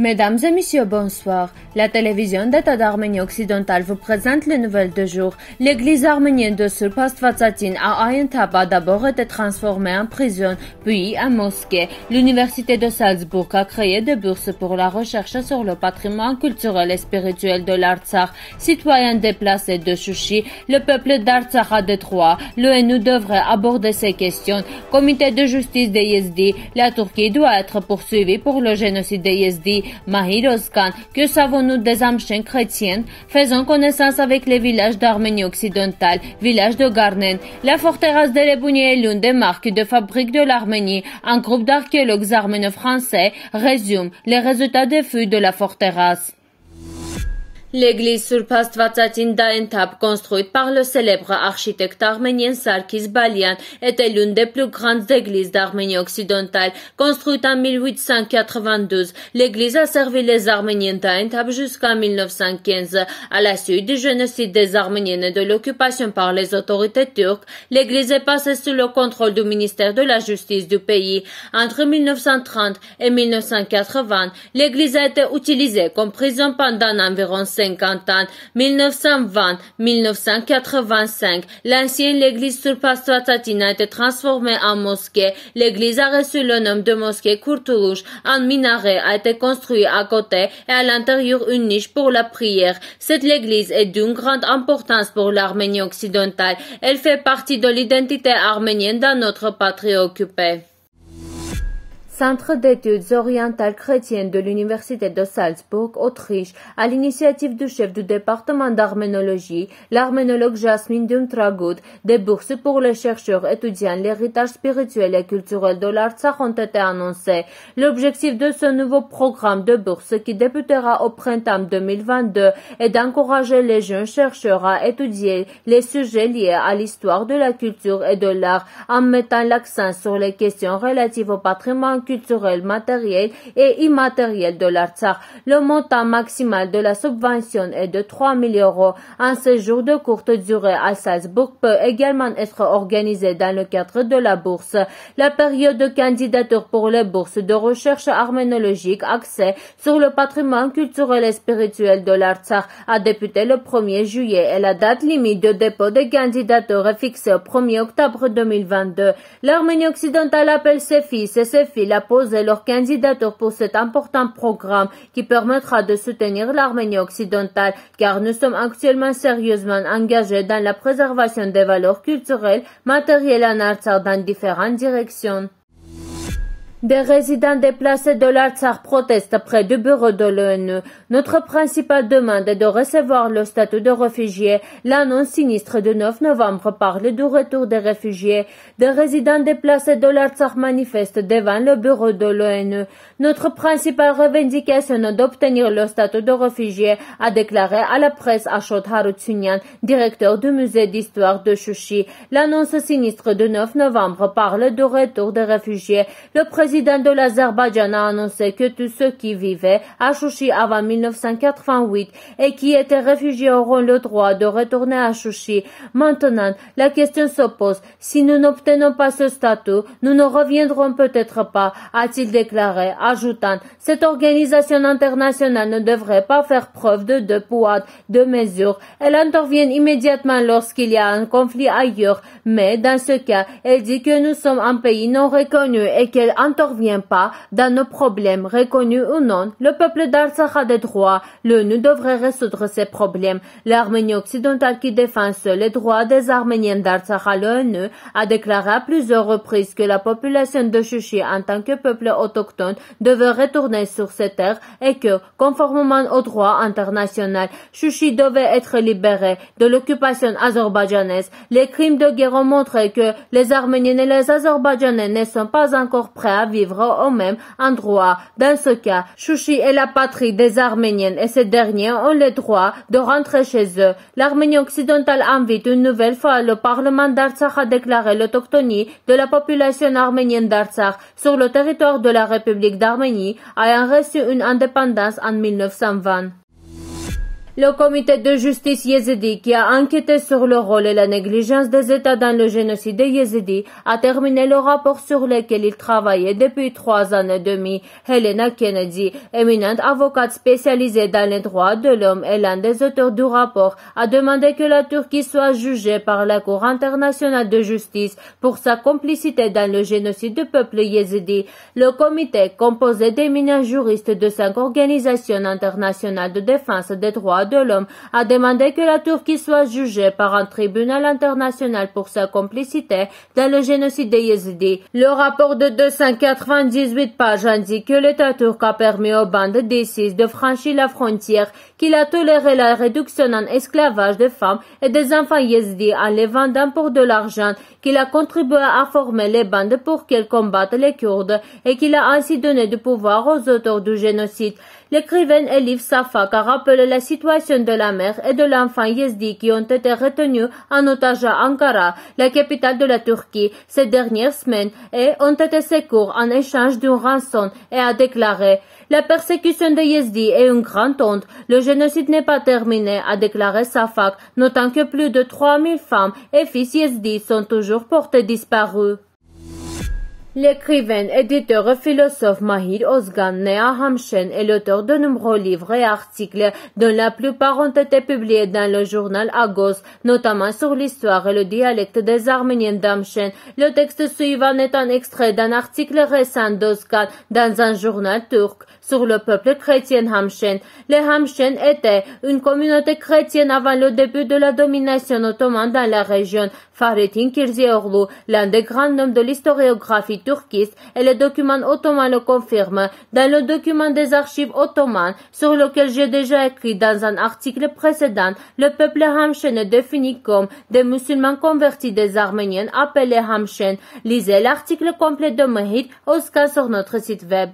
Mesdames et messieurs, bonsoir. La télévision d'État d'Arménie occidentale vous présente les nouvelles de jour. L'église arménienne de Surpastvatsatin à Ayentaba a d'abord été transformée en prison, puis en mosquée. L'université de Salzbourg a créé des bourses pour la recherche sur le patrimoine culturel et spirituel de l'Artsakh. Citoyens déplacés de Chouchi, le peuple d'Artsakh des Détroit, l'ONU devrait aborder ces questions. Comité de justice des Yezdi, la Turquie doit être poursuivie pour le génocide des Mahir que savons-nous des anciens chrétiens Faisons connaissance avec les villages d'Arménie occidentale, village de Garnen. La forteresse de Lebouni est l'une des marques de fabrique de l'Arménie. Un groupe d'archéologues arméno-français résume les résultats des fouilles de la forteresse. L'église sur Pastvatatin Daentab, construite par le célèbre architecte arménien Sarkis Balian était l'une des plus grandes églises d'Arménie occidentale. Construite en 1892, l'église a servi les Arméniens Daentab jusqu'en 1915. À la suite du génocide des Arméniens et de l'occupation par les autorités turques, l'église est passée sous le contrôle du ministère de la Justice du pays. Entre 1930 et 1980, l'église a été utilisée comme prison pendant environ 50 ans, 1920-1985, l'ancienne église sur Pastratatina a été transformée en mosquée. L'église a reçu le nom de mosquée rouge Un minaret a été construit à côté et à l'intérieur une niche pour la prière. Cette église est d'une grande importance pour l'Arménie occidentale. Elle fait partie de l'identité arménienne dans notre patrie occupée. Centre d'études orientales chrétiennes de l'Université de Salzbourg, Autriche, à l'initiative du chef du département d'arménologie, l'arménologue Jasmine Dumtragut, des bourses pour les chercheurs étudiant l'héritage spirituel et culturel de l'art, ça ont été annoncées. L'objectif de ce nouveau programme de bourses, qui débutera au printemps 2022 est d'encourager les jeunes chercheurs à étudier les sujets liés à l'histoire de la culture et de l'art en mettant l'accent sur les questions relatives au patrimoine culturel matériel et immatériel de l'Artsakh. Le montant maximal de la subvention est de 3 000 euros. Un séjour de courte durée à Salzbourg peut également être organisé dans le cadre de la bourse. La période de candidature pour les bourses de recherche arménologique axée sur le patrimoine culturel et spirituel de l'Artsakh a débuté le 1er juillet et la date limite de dépôt des candidatures est fixée au 1er octobre 2022. L'Arménie occidentale appelle ses fils et ses filles poser leur candidature pour cet important programme qui permettra de soutenir l'Arménie occidentale, car nous sommes actuellement sérieusement engagés dans la préservation des valeurs culturelles, matérielles et nature dans différentes directions. Des résidents déplacés de l'Artsakh protestent près du bureau de l'ONU. Notre principale demande est de recevoir le statut de réfugié. L'annonce sinistre du 9 novembre parle du retour des réfugiés. Des résidents déplacés de l'Artsakh manifestent devant le bureau de l'ONU. Notre principale revendication est d'obtenir le statut de réfugié, a déclaré à la presse Ashot Harutsunyan, directeur du musée d'histoire de Chouchi. L'annonce sinistre du 9 novembre parle du retour des réfugiés. Le président de l'Azerbaïdjan a annoncé que tous ceux qui vivaient à Chouchi avant 1988 et qui étaient réfugiés auront le droit de retourner à Chouchi. Maintenant, la question se pose. Si nous n'obtenons pas ce statut, nous ne reviendrons peut-être pas, a-t-il déclaré, ajoutant, cette organisation internationale ne devrait pas faire preuve de deux poids, de mesures. Elle intervient immédiatement lorsqu'il y a un conflit ailleurs, mais dans ce cas, elle dit que nous sommes un pays non reconnu et qu'elle intervient n'intervient pas dans nos problèmes reconnus ou non, le peuple d'Artsakh a des droits. L'ONU devrait résoudre ces problèmes. L'Arménie occidentale qui défend les droits des Arméniens d'Artsakh à l'ONU a déclaré à plusieurs reprises que la population de Chouchi en tant que peuple autochtone devait retourner sur ses terres et que, conformément aux droits internationaux, Chouchi devait être libéré de l'occupation azerbaïdjanaise. Les crimes de guerre ont montré que les Arméniens et les Azerbaïdjanais ne sont pas encore prêts à vivre au même endroit. Dans ce cas, Chouchi est la patrie des Arméniennes et ces derniers ont le droit de rentrer chez eux. L'Arménie occidentale invite une nouvelle fois le Parlement d'Artsakh à déclarer l'autochtonie de la population arménienne d'Artsakh sur le territoire de la République d'Arménie ayant reçu une indépendance en 1920. Le comité de justice yézidi qui a enquêté sur le rôle et la négligence des États dans le génocide yézidi a terminé le rapport sur lequel il travaillait depuis trois ans et demi. Helena Kennedy, éminente avocate spécialisée dans les droits de l'homme et l'un des auteurs du rapport, a demandé que la Turquie soit jugée par la Cour internationale de justice pour sa complicité dans le génocide du peuple yézidi. Le comité, composé d'éminents juristes de cinq organisations internationales de défense des droits de l'homme a demandé que la Turquie soit jugée par un tribunal international pour sa complicité dans le génocide des Yézidis. Le rapport de 298 pages indique que l'État turc a permis aux bandes d'ISIS de franchir la frontière, qu'il a toléré la réduction en esclavage des femmes et des enfants yézidis en les vendant pour de l'argent, qu'il a contribué à former les bandes pour qu'elles combattent les Kurdes et qu'il a ainsi donné du pouvoir aux auteurs du génocide. L'écrivaine Elif Safak a rappelé la situation de la mère et de l'enfant Yezdi qui ont été retenus en otage à Ankara, la capitale de la Turquie, ces dernières semaines et ont été secours en échange d'une rançon et a déclaré la persécution de Yezdi est une grande honte. Le génocide n'est pas terminé, a déclaré Safak, notant que plus de 3000 femmes et fils Yezdi sont toujours portés disparus. L'écrivain, éditeur et philosophe Mahir Ozgan, né à Hamshen, est l'auteur de nombreux livres et articles dont la plupart ont été publiés dans le journal Agos, notamment sur l'histoire et le dialecte des Arméniens d'Hamshen. Le texte suivant est un extrait d'un article récent d'Ozgan dans un journal turc sur le peuple chrétien Hamshen. Les Hamchen étaient une communauté chrétienne avant le début de la domination ottomane dans la région. Fahrettin Kirzioglu, l'un des grands noms de l'historiographie turquiste, et les documents ottomans le confirment. Dans le document des archives ottomanes, sur lequel j'ai déjà écrit dans un article précédent, le peuple Hamshen est défini comme des musulmans convertis des Arméniens appelés Hamshen. Lisez l'article complet de Mehid Oscar sur notre site web.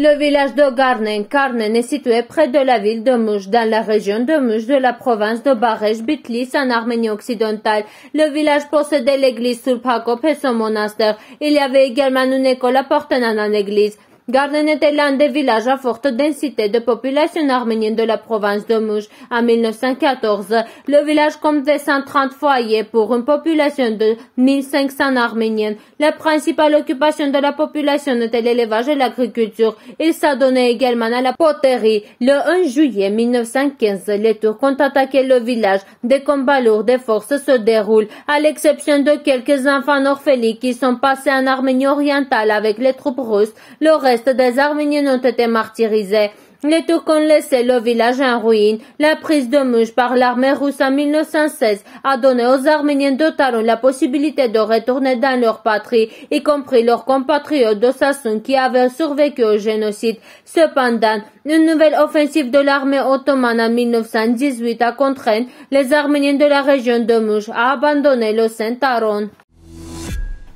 Le village de Garnen, Karnen est situé près de la ville de Mouch, dans la région de Mouch de la province de Barej Bitlis en Arménie occidentale. Le village possédait l'église Surpakop et son monastère. Il y avait également une école appartenant à l'église. Garden était l'un des villages à forte densité de population arménienne de la province de Mouj. En 1914, le village comptait 130 foyers pour une population de 1500 arméniennes. La principale occupation de la population était l'élevage et l'agriculture. Il s'adonnait également à la poterie. Le 1 juillet 1915, les Turcs ont attaqué le village. Des combats lourds des forces se déroulent, à l'exception de quelques enfants orphelins qui sont passés en Arménie orientale avec les troupes russes. Le reste reste des Arméniens ont été martyrisés. Les Turcs ont laissé le village en ruine. La prise de Mouche par l'armée russe en 1916 a donné aux Arméniens de Taron la possibilité de retourner dans leur patrie, y compris leurs compatriotes de qui avaient survécu au génocide. Cependant, une nouvelle offensive de l'armée ottomane en 1918 a contraint les Arméniens de la région de Mouche à abandonner le Saint-Taron.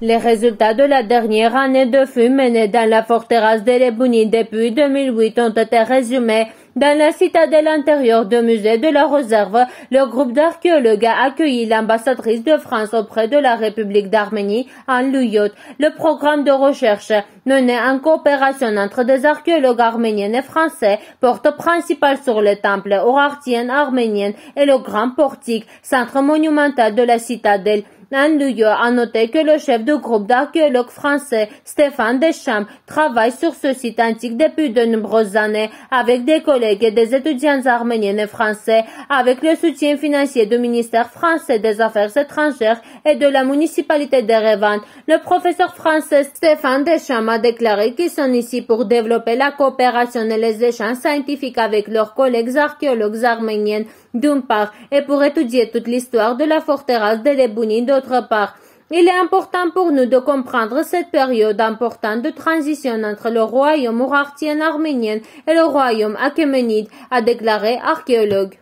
Les résultats de la dernière année de fumée menée dans la forteresse de Lebouni depuis 2008 ont été résumés dans la citadelle intérieure du musée de la réserve, le groupe d'archéologues a accueilli l'ambassadrice de France auprès de la République d'Arménie, en Luyot. Le programme de recherche mené en coopération entre des archéologues arméniens et français porte principal sur le temple orartien arménien et le grand portique, centre monumental de la citadelle. Nan a noté que le chef du groupe d'archéologues français, Stéphane Deschamps, travaille sur ce site antique depuis de nombreuses années avec des collègues et des étudiants arméniens et français, avec le soutien financier du ministère français des Affaires étrangères et de la municipalité d'Erevan. Le professeur français Stéphane Deschamps a déclaré qu'ils sont ici pour développer la coopération et les échanges scientifiques avec leurs collègues archéologues arméniens d'une part et pour étudier toute l'histoire de la forteresse de Lebouni part, il est important pour nous de comprendre cette période importante de transition entre le royaume urartien arménien et le royaume achéménide, a déclaré archéologue.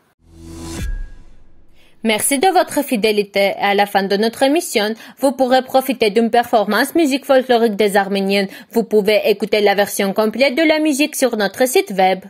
Merci de votre fidélité à la fin de notre émission, vous pourrez profiter d'une performance musique folklorique des Arméniennes. Vous pouvez écouter la version complète de la musique sur notre site web.